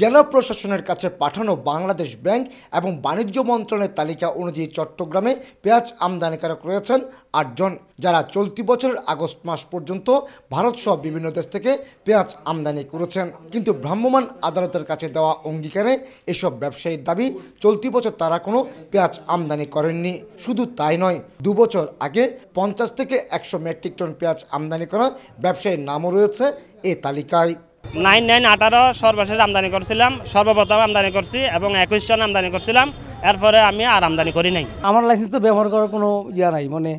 জেলা প্রশাসনের কাছে পাঠানো বাংলাদেশ ব্যাংক এবং বাণিজ্য মন্ত্রণের তালিকা অনুযায়ী চট্টগ্রামে পেঁয়াজ আমদানিকারক রয়েছেন আটজন যারা চলতি বছরের আগস্ট মাস পর্যন্ত ভারতসহ বিভিন্ন দেশ থেকে পেঁয়াজ আমদানি করেছেন কিন্তু ভ্রাম্যমাণ আদালতের কাছে দেওয়া অঙ্গীকারে এসব ব্যবসায়ীর দাবি চলতি বছর তারা কোনো পেঁয়াজ আমদানি করেননি শুধু তাই নয় দু বছর আগে পঞ্চাশ থেকে একশো মেট্রিক টন পেঁয়াজ আমদানি করা ব্যবসায়ীর নামও রয়েছে এ তালিকায় নাইন নাইন আঠারো সর্বশেষ আমদানি করছিলাম সর্বপ্রথম আমদানি করছি এবং একুশ টন আমদানি করছিলাম এরপরে আমি আর আমদানি করি নাই আমার লাইসেন্স তো ব্যবহার করার কোনো ইয়া নাই মানে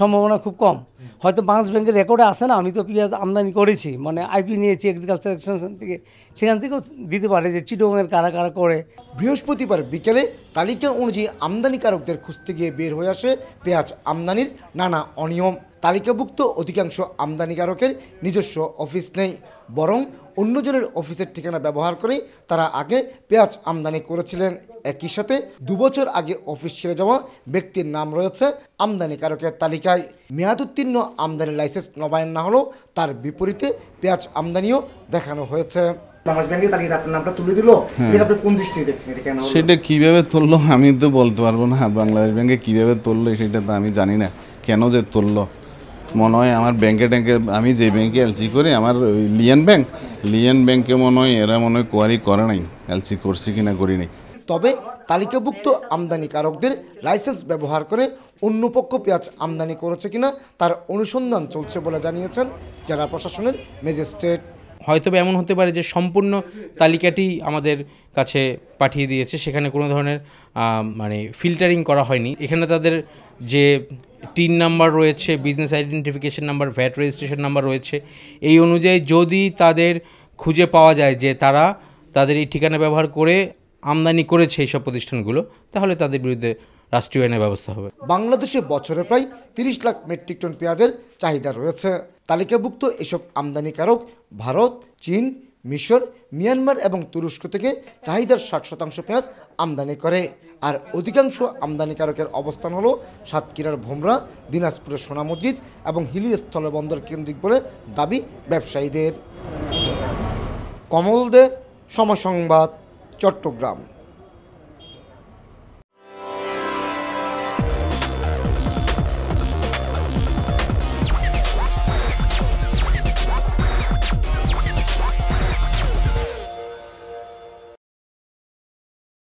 সম্ভাবনা খুব কম হয়তো বাংলাদেশ ব্যাংকের রেকর্ডে আসে না আমি তো পিঁয়াজ আমদানি করেছি মানে আইপি নিয়েছি এগ্রিকালচার এক্সটেনশন থেকে সেখান থেকেও দিতে পারে যে চিটংয়ের কারা কারা করে বৃহস্পতিবার বিকেলে তালিকা অনুযায়ী আমদানিকারকদের খুঁজতে গিয়ে বের হয়ে আসে পেঁয়াজ আমদানির নানা অনিয়ম তালিকাভুক্ত অধিকাংশ আমদানিকারকের নিজস্ব অফিস নেই বরং অন্যজনের অফিসের ঠিকানা ব্যবহার করে তারা আগে পেঁয়াজ আমদানি করেছিলেন একই সাথে দুবছর আগে অফিস ছেড়ে যাওয়া ব্যক্তির নাম রয়েছে আমদানিকারকের তালিকায় মেয়াদোত্তীর্ণ আমদানি লাইসেন্স নবায়ন না হলেও তার বিপরীতে পেঁয়াজ আমদানিও দেখানো হয়েছে হ্যাঁ। সেটা কিভাবে তুললো আমি তো বলতে পারবো না বাংলাদেশ ব্যাংকে কিভাবে তুললো সেটা তো আমি জানি না কেন যে তুললো মনে হয় আমার ব্যাংকে ট্যাঙ্কে আমি যে ব্যাংকে এলসি করি আমার লিয়ান ব্যাংক লিয়ান ব্যাংকে মনে হয় এরা মনে হয় কোয়ারি করে নাই এলসি করছি কিনা করি নাই তবে তালিকাভুক্ত আমদানিকারকদের লাইসেন্স ব্যবহার করে অন্য পক্ষ পেঁয়াজ আমদানি করেছে কিনা তার অনুসন্ধান চলছে বলে জানিয়েছেন জেলা প্রশাসনের ম্যাজিস্ট্রেট হয়তো এমন হতে পারে যে সম্পূর্ণ তালিকাটি আমাদের কাছে পাঠিয়ে দিয়েছে সেখানে কোনো ধরনের মানে ফিল্টারিং করা হয়নি এখানে তাদের যে টিন নাম্বার রয়েছে business identification number VAT registration number রয়েছে এই অনুযায়ী যদি তাদের খুঁজে পাওয়া যায় যে তারা তাদের এই ঠিকানা ব্যবহার করে আমদানি করেছে এইসব প্রতিষ্ঠানগুলো তাহলে তাদের বিরুদ্ধে রাষ্ট্রীয় আইনের ব্যবস্থা হবে বাংলাদেশে বছরে প্রায় তিরিশ লাখ মেট্রিক টন পেঁয়াজের চাহিদা রয়েছে তালিকাভুক্ত এসব আমদানিকারক ভারত চীন মিশর মিয়ানমার এবং তুরস্ক থেকে চাহিদার ষাট শতাংশ পেঁয়াজ আমদানি করে আর অধিকাংশ আমদানিকারকের অবস্থান হলো সাতক্ষীরার ভোমরা দিনাজপুরের সোনা মসজিদ এবং হিলি স্থলবন্দর কেন্দ্রিক বলে দাবি ব্যবসায়ীদের কমল দে সমসংবাদ চট্টগ্রাম